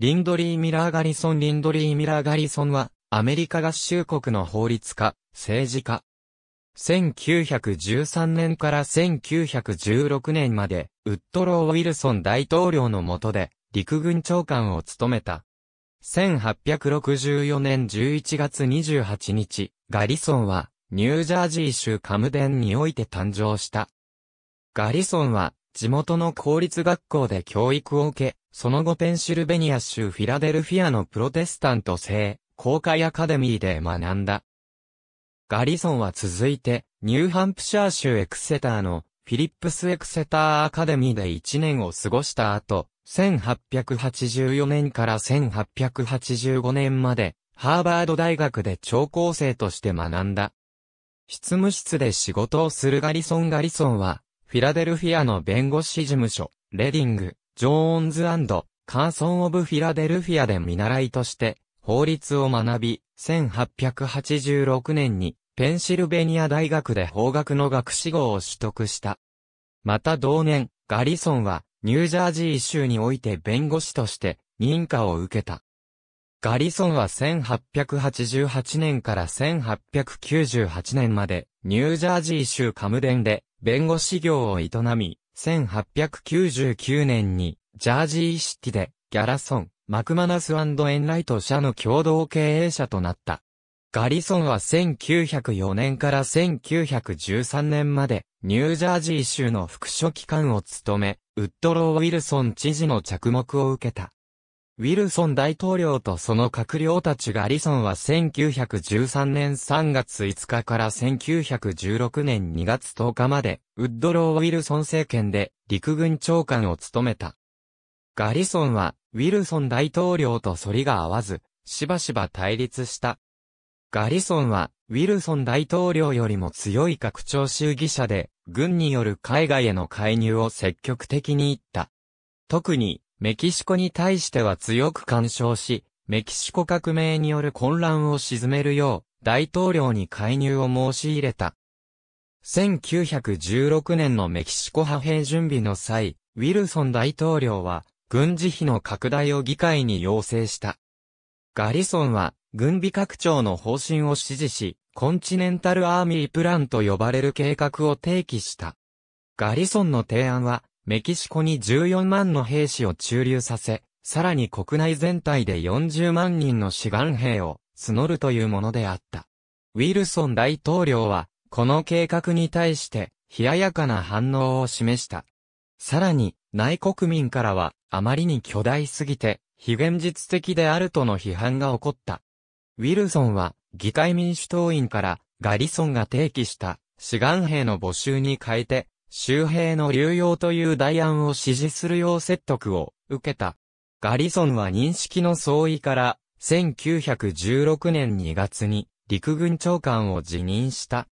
リンドリー・ミラー・ガリソン・リンドリー・ミラー・ガリソンは、アメリカ合衆国の法律家、政治家。1913年から1916年まで、ウッドロー・ウィルソン大統領の下で、陸軍長官を務めた。1864年11月28日、ガリソンは、ニュージャージー州カムデンにおいて誕生した。ガリソンは、地元の公立学校で教育を受け、その後ペンシルベニア州フィラデルフィアのプロテスタント制、公開アカデミーで学んだ。ガリソンは続いて、ニューハンプシャー州エクセターのフィリップス・エクセターアカデミーで1年を過ごした後、1884年から1885年まで、ハーバード大学で聴講生として学んだ。執務室で仕事をするガリソン・ガリソンは、フィラデルフィアの弁護士事務所、レディング、ジョーンズカーソン・オブ・フィラデルフィアで見習いとして、法律を学び、1886年に、ペンシルベニア大学で法学の学士号を取得した。また同年、ガリソンは、ニュージャージー州において弁護士として、認可を受けた。ガリソンは1888年から1898年まで、ニュージャージー州カムデンで、弁護士業を営み、1899年に、ジャージーシティで、ギャラソン、マクマナスエンライト社の共同経営者となった。ガリソンは1904年から1913年まで、ニュージャージー州の副書記官を務め、ウッドロー・ウィルソン知事の着目を受けた。ウィルソン大統領とその閣僚たちがアリソンは1913年3月5日から1916年2月10日まで、ウッドロー・ウィルソン政権で陸軍長官を務めた。ガリソンは、ウィルソン大統領と反りが合わず、しばしば対立した。ガリソンは、ウィルソン大統領よりも強い拡張主義者で、軍による海外への介入を積極的に言った。特に、メキシコに対しては強く干渉し、メキシコ革命による混乱を鎮めるよう、大統領に介入を申し入れた。1916年のメキシコ派兵準備の際、ウィルソン大統領は、軍事費の拡大を議会に要請した。ガリソンは、軍備拡張の方針を支持し、コンチネンタルアーミープランと呼ばれる計画を提起した。ガリソンの提案は、メキシコに14万の兵士を駐留させ、さらに国内全体で40万人の志願兵を募るというものであった。ウィルソン大統領は、この計画に対して、冷ややかな反応を示した。さらに、内国民からは、あまりに巨大すぎて、非現実的であるとの批判が起こった。ウィルソンは、議会民主党員から、ガリソンが提起した、志願兵の募集に変えて、周平の流用という代案を支持するよう説得を受けた。ガリソンは認識の相違から、1916年2月に陸軍長官を辞任した。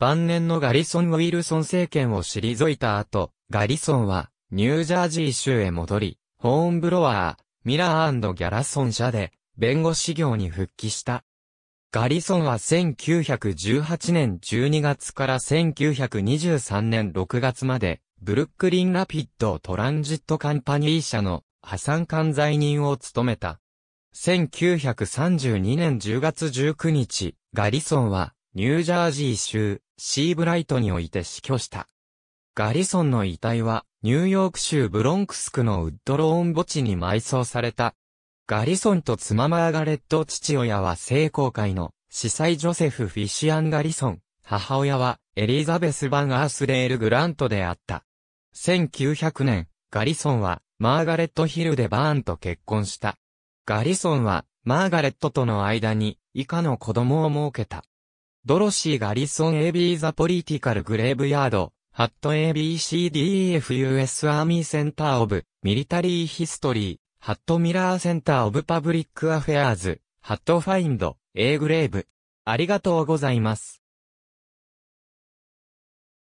晩年のガリソン・ウィルソン政権を退いた後、ガリソンはニュージャージー州へ戻り、ホーンブロワー、ミラーギャラソン社で弁護士業に復帰した。ガリソンは1918年12月から1923年6月まで、ブルックリン・ラピッド・トランジット・カンパニー社の破産管財人を務めた。1932年10月19日、ガリソンは、ニュージャージー州、シーブライトにおいて死去した。ガリソンの遺体は、ニューヨーク州ブロンクス区のウッドローン墓地に埋葬された。ガリソンと妻マーガレット父親は聖公会の司祭ジョセフ・フィシアン・ガリソン、母親はエリザベス・バン・アースレール・グラントであった。1900年、ガリソンはマーガレット・ヒルデ・バーンと結婚した。ガリソンはマーガレットとの間に以下の子供を設けた。ドロシー・ガリソン AB ザ・ポリティカル・グレーブヤード、ハット ABCDEF US アーミーセンターオブミリタリーヒストリーハットミラーセンターオブパブリックアフェアーズ、ハットファインド、A グレーブ。ありがとうございます。